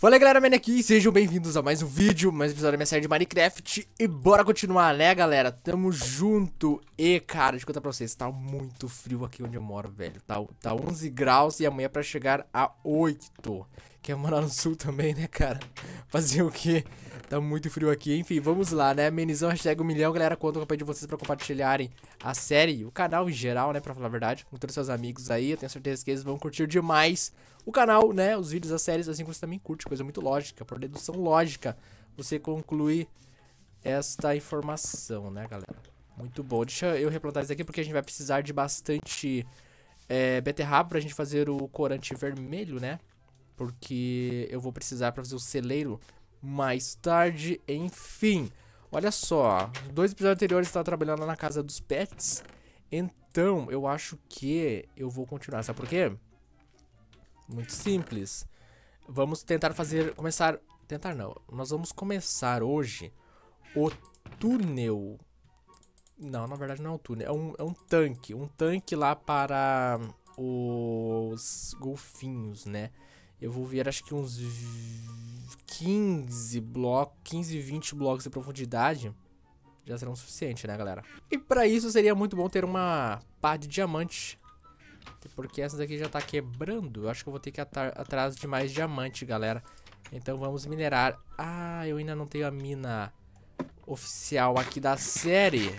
Fala galera, Mene aqui, sejam bem-vindos a mais um vídeo, mais um episódio da minha série de Minecraft E bora continuar, né galera? Tamo junto E cara, deixa eu contar pra vocês, tá muito frio aqui onde eu moro, velho Tá, tá 11 graus e amanhã é pra chegar a 8 Quer morar no sul também, né cara? Fazer o quê? Tá muito frio aqui, enfim, vamos lá, né? Menizão, hashtag um milhão, galera, conta com o de vocês pra compartilharem a série O canal em geral, né, pra falar a verdade, com todos os seus amigos aí Eu tenho certeza que eles vão curtir demais o canal, né? Os vídeos, as séries, assim você também curte, coisa muito lógica, por dedução lógica, você conclui esta informação, né, galera? Muito bom. Deixa eu replantar isso aqui porque a gente vai precisar de bastante é, beterraba pra gente fazer o corante vermelho, né? Porque eu vou precisar pra fazer o celeiro mais tarde, enfim. Olha só, dois episódios anteriores tava trabalhando na casa dos pets. Então, eu acho que eu vou continuar, sabe por quê? Muito simples. Vamos tentar fazer. Começar. Tentar não. Nós vamos começar hoje o túnel. Não, na verdade não é um túnel. É um, é um tanque. Um tanque lá para os golfinhos, né? Eu vou ver acho que uns 15 blocos, 15, 20 blocos de profundidade. Já serão o suficiente, né, galera? E para isso seria muito bom ter uma pá de diamante até porque essa daqui já tá quebrando. Eu acho que eu vou ter que ir atrás de mais diamante, galera. Então vamos minerar. Ah, eu ainda não tenho a mina oficial aqui da série.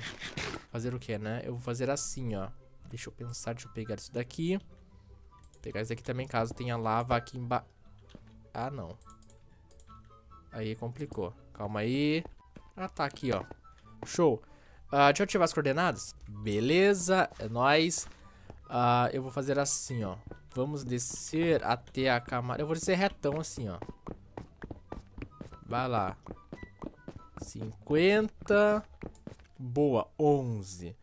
Fazer o que, né? Eu vou fazer assim, ó. Deixa eu pensar, deixa eu pegar isso daqui. Vou pegar isso daqui também, caso tenha lava aqui embaixo. Ah, não. Aí complicou. Calma aí. Ah, tá aqui, ó. Show. Uh, deixa eu ativar as coordenadas. Beleza, é nóis. Uh, eu vou fazer assim, ó. Vamos descer até a camada. Eu vou descer retão assim, ó. Vai lá. 50. Boa, 11.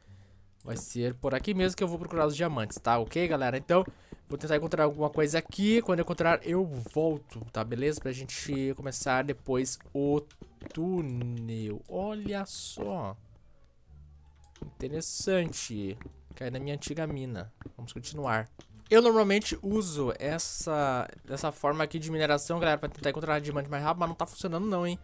Vai ser por aqui mesmo que eu vou procurar os diamantes, tá? Ok, galera? Então, vou tentar encontrar alguma coisa aqui. Quando eu encontrar, eu volto, tá? Beleza? Pra gente começar depois o túnel. Olha só. Interessante caí na é minha antiga mina. Vamos continuar. Eu normalmente uso essa, essa forma aqui de mineração, galera, pra tentar encontrar diamante mais rápido, mas não tá funcionando não, hein?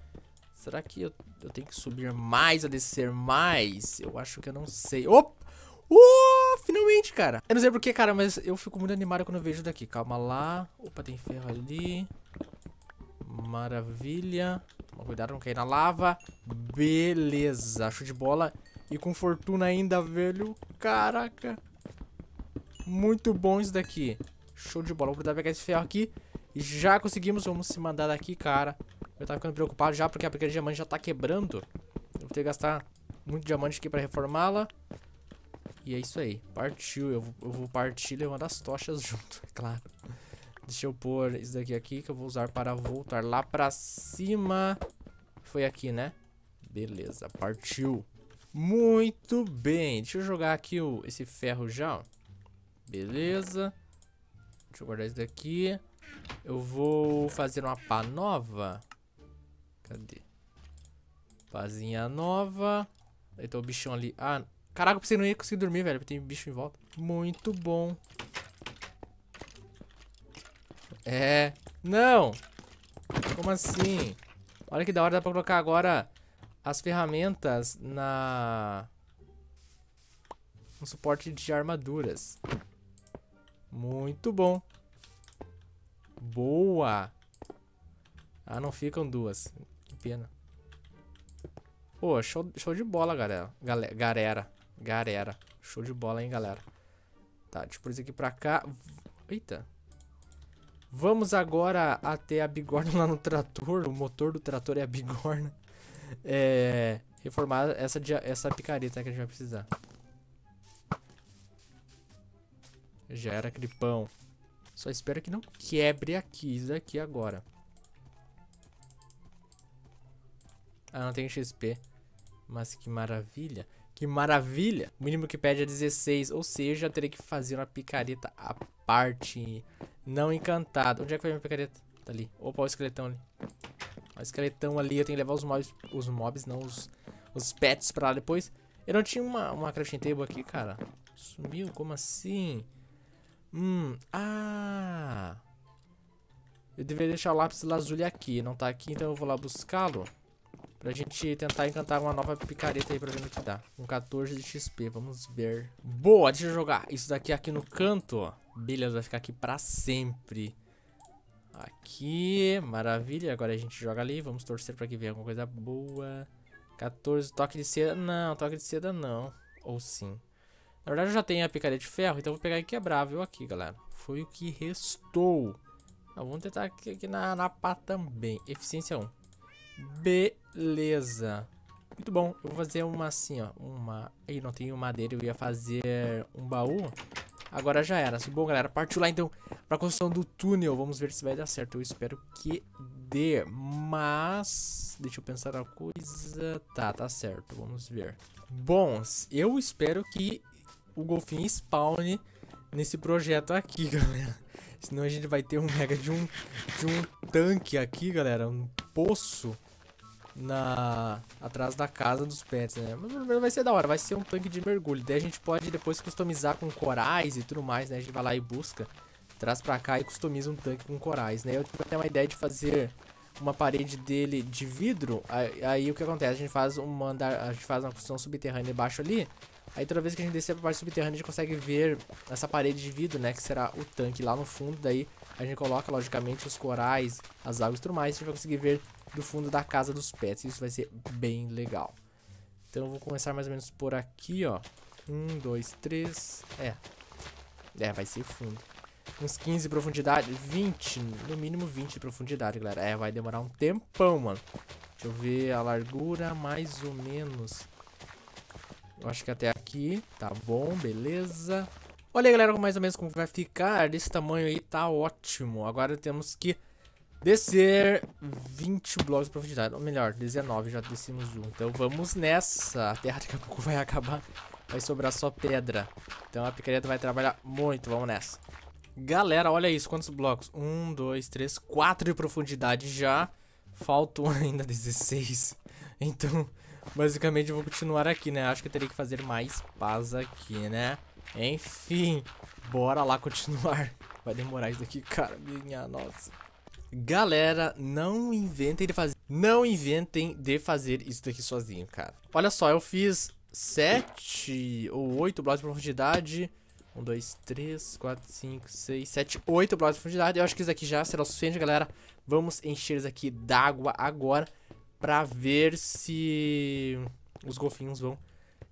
Será que eu, eu tenho que subir mais ou descer mais? Eu acho que eu não sei. Opa! Uh, finalmente, cara. Eu não sei porquê, cara, mas eu fico muito animado quando eu vejo daqui. Calma lá. Opa, tem ferro ali. Maravilha. Toma cuidado, não cair na lava. Beleza. Show de bola. E com fortuna ainda, velho. Caraca. Muito bom isso daqui. Show de bola. Vou tentar pegar esse ferro aqui. Já conseguimos. Vamos se mandar daqui, cara. Eu tava ficando preocupado já, porque a pequena diamante já tá quebrando. Eu vou ter que gastar muito diamante aqui pra reformá-la. E é isso aí. Partiu. Eu vou, eu vou partir levando as tochas junto, é claro. Deixa eu pôr isso daqui aqui, que eu vou usar para voltar lá pra cima. Foi aqui, né? Beleza, partiu. Muito bem. Deixa eu jogar aqui o, esse ferro já, ó. Beleza. Deixa eu guardar isso daqui. Eu vou fazer uma pá nova. Cadê? Pazinha nova. Aí tá o bichão ali. Ah, caraca, eu pensei não ia conseguir dormir, velho. Porque tem bicho em volta. Muito bom. É. Não! Como assim? Olha que da hora, dá pra colocar agora as ferramentas na no suporte de armaduras. Muito bom. Boa. Ah, não ficam duas. Que pena. Pô, show, show de bola, galera. Galera. Galera. Show de bola, hein, galera. Tá, deixa eu pôr isso aqui pra cá. Eita. Vamos agora até a bigorna lá no trator. O motor do trator é a bigorna é, reformar essa, essa picareta que a gente vai precisar. Já era aquele pão. Só espero que não quebre aqui, isso daqui agora. Ah, não tem XP. Mas que maravilha. Que maravilha. O mínimo que pede é 16, ou seja, terei que fazer uma picareta à parte. Não encantado. Onde é que foi minha picareta? Tá ali. Opa, o esqueletão ali. O esqueletão ali, eu tenho que levar os mobs, os mobs não, os, os pets pra lá depois. Eu não tinha uma, uma crafting table aqui, cara. Sumiu? Como assim? Hum, ah... Eu deveria deixar o lápis lazuli aqui, não tá aqui, então eu vou lá buscá-lo. Pra gente tentar encantar uma nova picareta aí pra ver o que dá. Com 14 de XP, vamos ver. Boa, deixa eu jogar isso daqui aqui no canto, ó. Beleza, vai ficar aqui pra sempre. Aqui, maravilha. Agora a gente joga ali. Vamos torcer pra que venha alguma coisa boa. 14, toque de seda. Não, toque de seda não. Ou sim. Na verdade eu já tenho a picareta de ferro, então eu vou pegar e quebrar, viu? Aqui, galera. Foi o que restou. vamos tentar aqui, aqui na, na pá também. Eficiência 1. Beleza. Muito bom. Eu vou fazer uma assim, ó. Uma... Aí não tenho madeira. Eu ia fazer um baú. Agora já era. Bom, galera, partiu lá então pra construção do túnel. Vamos ver se vai dar certo. Eu espero que dê, mas... Deixa eu pensar a coisa... Tá, tá certo. Vamos ver. Bom, eu espero que o golfinho spawn nesse projeto aqui, galera. Senão a gente vai ter um mega de um, de um tanque aqui, galera. Um poço na atrás da casa dos pets, né? Mas vai ser da hora, vai ser um tanque de mergulho. Daí a gente pode depois customizar com corais e tudo mais, né? A gente vai lá e busca, traz pra cá e customiza um tanque com corais, né? Eu tenho até uma ideia de fazer uma parede dele de vidro. Aí, aí o que acontece? A gente faz um andar, a gente faz uma construção subterrânea embaixo ali. Aí toda vez que a gente descer pra parte subterrânea, a gente consegue ver essa parede de vidro, né? Que será o tanque lá no fundo. Daí a gente coloca, logicamente, os corais, as águas e tudo mais, a gente vai conseguir ver do fundo da casa dos pets. Isso vai ser bem legal. Então eu vou começar mais ou menos por aqui, ó. Um, dois, três. É. É, vai ser fundo. Uns 15 de profundidade. 20. No mínimo 20 de profundidade, galera. É, vai demorar um tempão, mano. Deixa eu ver a largura, mais ou menos. Eu acho que até aqui. Tá bom, beleza. Olha aí, galera, mais ou menos como vai ficar. Desse tamanho aí tá ótimo. Agora temos que descer 20 blocos de profundidade. Ou melhor, 19, já descemos um. Então vamos nessa. A terra daqui a pouco vai acabar. Vai sobrar só pedra. Então a picareta vai trabalhar muito. Vamos nessa. Galera, olha isso. Quantos blocos? 1, 2, 3, 4 de profundidade já. Faltam ainda 16. Então, basicamente eu vou continuar aqui, né? Acho que eu teria que fazer mais paz aqui, né? Enfim, bora lá continuar. Vai demorar isso daqui, cara. Minha nossa. Galera, não inventem de fazer... Não inventem de fazer isso daqui sozinho, cara. Olha só, eu fiz 7 ou 8 blocos de profundidade... 1, 2, 3, 4, 5, 6, 7, 8 blocos de profundidade. Eu acho que isso aqui já será o suficiente, galera. Vamos encher isso aqui d'água agora pra ver se os golfinhos vão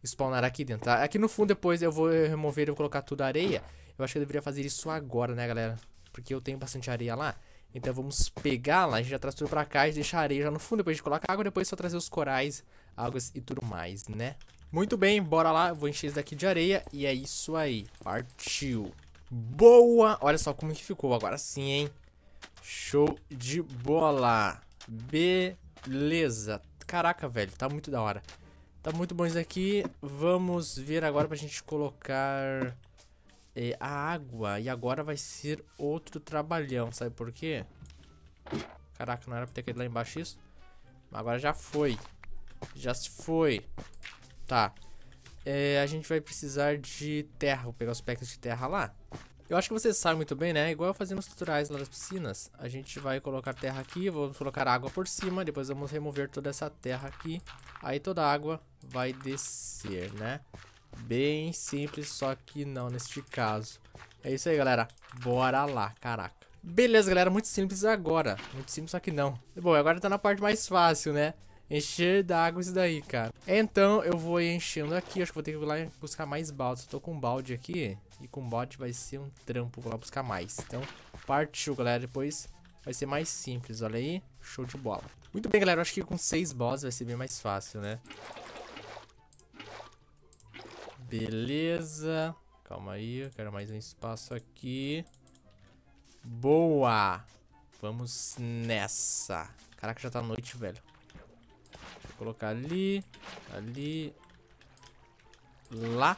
spawnar aqui dentro, tá? Aqui no fundo depois eu vou remover e colocar tudo areia. Eu acho que eu deveria fazer isso agora, né, galera? Porque eu tenho bastante areia lá. Então vamos pegar lá, a gente já traz tudo pra cá e a areia já no fundo. Depois a gente coloca água, depois é só trazer os corais, águas e tudo mais, né? Muito bem, bora lá. Vou encher isso daqui de areia e é isso aí. Partiu. Boa! Olha só como que ficou agora sim, hein? Show de bola. Beleza. Caraca, velho, tá muito da hora. Tá muito bom isso aqui. Vamos ver agora pra gente colocar é, a água. E agora vai ser outro trabalhão. Sabe por quê? Caraca, não era pra ter aquele lá embaixo isso. Agora já foi. Já se foi. Tá. É, a gente vai precisar de terra. Vou pegar os packs de terra lá. Eu acho que vocês sabem muito bem, né? Igual eu fazendo os tutoriais lá das piscinas. A gente vai colocar terra aqui, vamos colocar água por cima, depois vamos remover toda essa terra aqui. Aí toda a água vai descer, né? Bem simples, só que não neste caso. É isso aí, galera. Bora lá, caraca. Beleza, galera, muito simples agora. Muito simples, só que não. Bom, agora tá na parte mais fácil, né? Encher d'água isso daí, cara. Então, eu vou enchendo aqui. Acho que vou ter que ir lá buscar mais balde. Eu tô com um balde aqui. E com bot vai ser um trampo. Vou lá buscar mais. Então, partiu, galera. Depois vai ser mais simples. Olha aí. Show de bola. Muito bem, galera. Eu acho que com seis boss vai ser bem mais fácil, né? Beleza. Calma aí. Eu quero mais um espaço aqui. Boa. Vamos nessa. Caraca, já tá noite, velho. Vou colocar ali. Ali. Lá.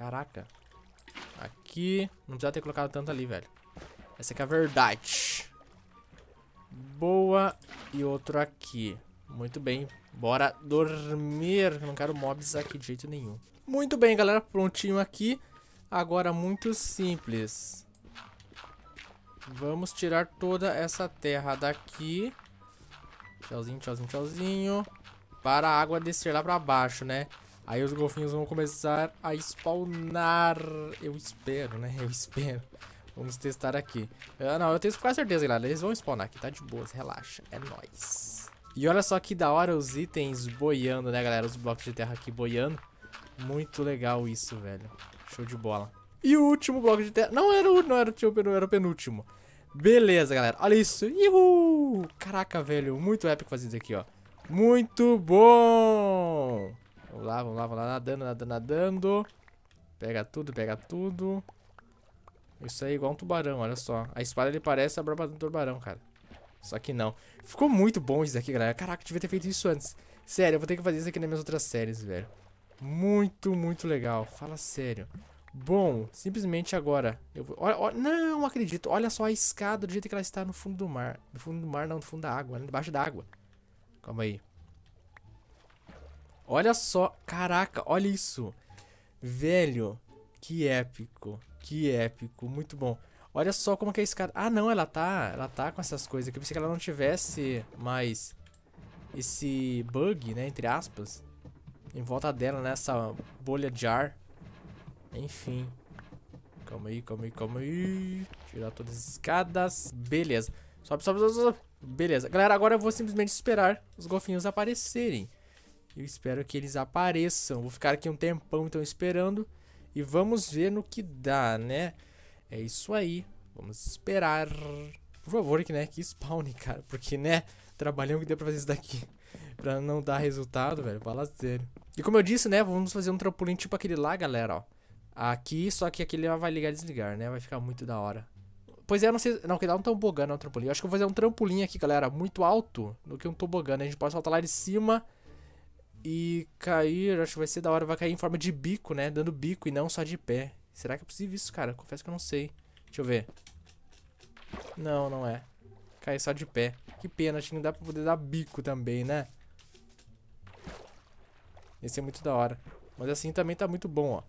Caraca. Aqui. Não precisava ter colocado tanto ali, velho. Essa aqui é a verdade. Boa. E outro aqui. Muito bem. Bora dormir. Não quero mobs aqui de jeito nenhum. Muito bem, galera. Prontinho aqui. Agora, muito simples. Vamos tirar toda essa terra daqui. Tchauzinho, tchauzinho, tchauzinho. Para a água descer lá pra baixo, né? Aí os golfinhos vão começar a spawnar. Eu espero, né? Eu espero. Vamos testar aqui. Ah, não, eu tenho quase certeza, galera. Eles vão spawnar aqui, tá de boas, relaxa. É nóis. E olha só que da hora os itens boiando, né, galera? Os blocos de terra aqui boiando. Muito legal isso, velho. Show de bola. E o último bloco de terra... Não era o, não era o, era o penúltimo. Beleza, galera. Olha isso. Caraca, velho. Muito épico fazer isso aqui, ó. Muito bom! Vamos lá, vamos lá, vamos lá. Nadando, nadando, nadando. Pega tudo, pega tudo. Isso aí é igual um tubarão, olha só. A espada ele parece a barba do tubarão, cara. Só que não. Ficou muito bom isso aqui, galera. Caraca, eu devia ter feito isso antes. Sério, eu vou ter que fazer isso aqui nas minhas outras séries, velho. Muito, muito legal. Fala sério. Bom, simplesmente agora. Eu vou... olha, olha... não acredito. Olha só a escada do jeito que ela está no fundo do mar. No fundo do mar, não, no fundo da água. Né? Debaixo da água. Calma aí. Olha só, caraca, olha isso. Velho, que épico, que épico, muito bom. Olha só como que é a escada. Ah, não, ela tá, ela tá com essas coisas aqui. Eu pensei que ela não tivesse mais esse bug, né, entre aspas. Em volta dela, nessa né, bolha de ar. Enfim. Calma aí, calma aí, calma aí. Tirar todas as escadas. Beleza. Sobe, sobe, sobe, sobe. Beleza. Galera, agora eu vou simplesmente esperar os golfinhos aparecerem. Eu espero que eles apareçam. Vou ficar aqui um tempão então esperando. E vamos ver no que dá, né? É isso aí. Vamos esperar. Por favor, que, né, que spawn, cara. Porque, né, trabalhamos que deu pra fazer isso daqui. pra não dar resultado, velho. Fala sério. E como eu disse, né, vamos fazer um trampolim tipo aquele lá, galera, ó. Aqui, só que aquele vai ligar e desligar, né? Vai ficar muito da hora. Pois é, não sei... Não, que dá um tobogã, não é um trampolim. Eu acho que eu vou fazer um trampolim aqui, galera, muito alto do que um tobogã, né? A gente pode saltar lá de cima... E cair, acho que vai ser da hora, vai cair em forma de bico, né? Dando bico e não só de pé. Será que é possível isso, cara? Confesso que eu não sei. Deixa eu ver. Não, não é. cair só de pé. Que pena, acho que não dá pra poder dar bico também, né? Esse é muito da hora. Mas assim também tá muito bom, ó.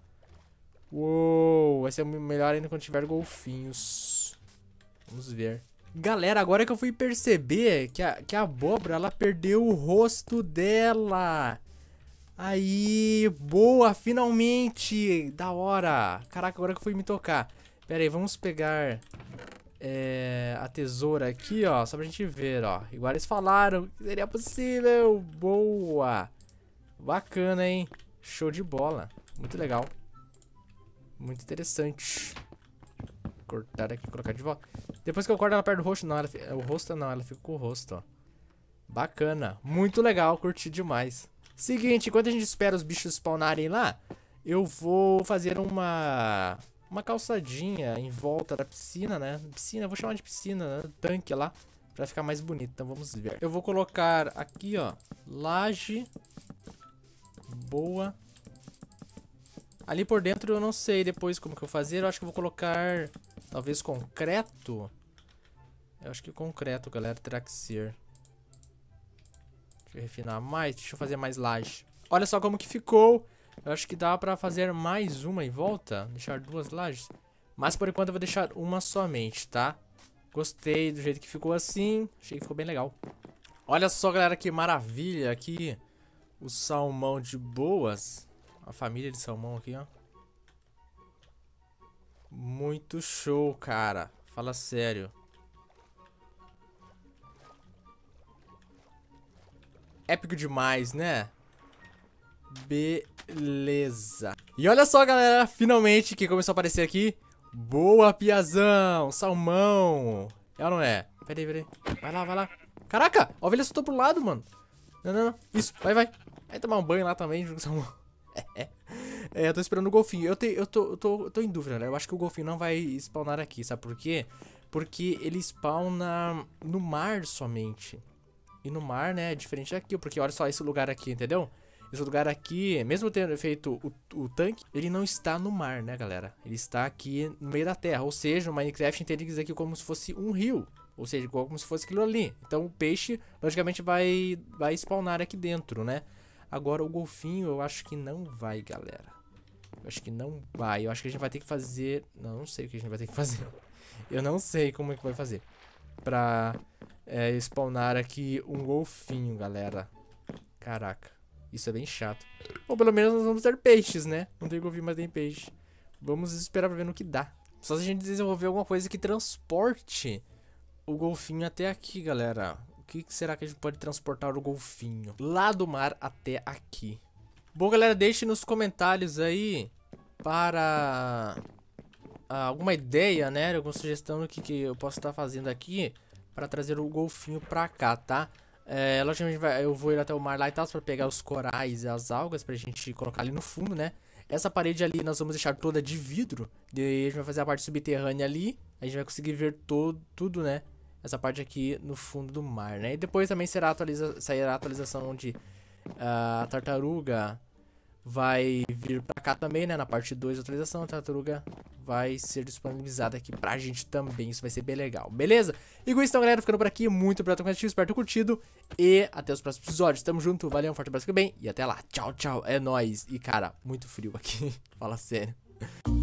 Uou, vai ser melhor ainda quando tiver golfinhos. Vamos ver. Galera, agora que eu fui perceber que a, que a abóbora, ela perdeu o rosto dela. Aí, boa, finalmente. Da hora. Caraca, agora que eu fui me tocar. Pera aí, vamos pegar é, a tesoura aqui, ó. Só pra gente ver, ó. Igual eles falaram que seria possível. Boa. Bacana, hein? Show de bola. Muito legal. Muito interessante. Cortar aqui, colocar de volta. Depois que eu corto ela perto do rosto, não, ela fica... O rosto não, ela fica com o rosto, ó. Bacana. Muito legal, curti demais. Seguinte, enquanto a gente espera os bichos spawnarem lá, eu vou fazer uma... Uma calçadinha em volta da piscina, né? Piscina, vou chamar de piscina, né? Tanque lá. Pra ficar mais bonito, então vamos ver. Eu vou colocar aqui, ó. Laje. Boa. Ali por dentro eu não sei depois como que eu vou fazer. Eu acho que eu vou colocar... Talvez concreto? Eu acho que concreto, galera, terá que ser. Deixa eu refinar mais, deixa eu fazer mais laje. Olha só como que ficou. Eu acho que dá pra fazer mais uma em volta. Deixar duas lajes. Mas por enquanto eu vou deixar uma somente, tá? Gostei do jeito que ficou assim. Achei que ficou bem legal. Olha só, galera, que maravilha aqui. O salmão de boas. A família de salmão aqui, ó. Muito show, cara. Fala sério. Épico demais, né? Beleza. E olha só, galera, finalmente que começou a aparecer aqui. Boa, piazão. Salmão. É ou não é? Peraí, peraí. Vai lá, vai lá. Caraca, a ovelha soltou pro lado, mano. Não, não, não. Isso, vai, vai. Vai tomar um banho lá também, junto com salmão. É. é. É, eu tô esperando o golfinho. Eu, te, eu, tô, eu, tô, eu tô em dúvida, né? Eu acho que o golfinho não vai spawnar aqui, sabe por quê? Porque ele spawna no mar somente. E no mar, né, é diferente daqui, porque olha só esse lugar aqui, entendeu? Esse lugar aqui, mesmo tendo feito o, o, tanque, ele não está no mar, né, galera? Ele está aqui no meio da terra. Ou seja, o Minecraft entende isso aqui como se fosse um rio. Ou seja, como se fosse aquilo ali. Então o peixe, logicamente, vai, vai spawnar aqui dentro, né? Agora o golfinho eu acho que não vai, galera acho que não vai. Eu acho que a gente vai ter que fazer... Não, não sei o que a gente vai ter que fazer. Eu não sei como é que vai fazer. Pra é, spawnar aqui um golfinho, galera. Caraca. Isso é bem chato. Bom, pelo menos nós vamos ter peixes, né? Não tem golfinho, mas tem peixe. Vamos esperar pra ver no que dá. Só se a gente desenvolver alguma coisa que transporte o golfinho até aqui, galera. O que será que a gente pode transportar o golfinho? Lá do mar até aqui. Bom, galera, deixe nos comentários aí para ah, alguma ideia, né? Alguma sugestão do que, que eu posso estar fazendo aqui para trazer o golfinho para cá, tá? É, logicamente eu vou ir até o mar lá e tal para pegar os corais e as algas pra gente colocar ali no fundo, né? Essa parede ali nós vamos deixar toda de vidro. E a gente vai fazer a parte subterrânea ali. A gente vai conseguir ver todo, tudo, né? Essa parte aqui no fundo do mar, né? E depois também será atualiza sairá a atualização onde a tartaruga vai vir para cá também, né? Na parte 2 da atualização, a tartaruga vai ser disponibilizada aqui pra gente também. Isso vai ser bem legal, beleza? E com isso, então, galera, ficando por aqui. Muito obrigado por assistir, espero ter curtido. E até os próximos episódios. Tamo junto, valeu, um forte abraço, fica bem. E até lá. Tchau, tchau. É nóis. E, cara, muito frio aqui. Fala sério.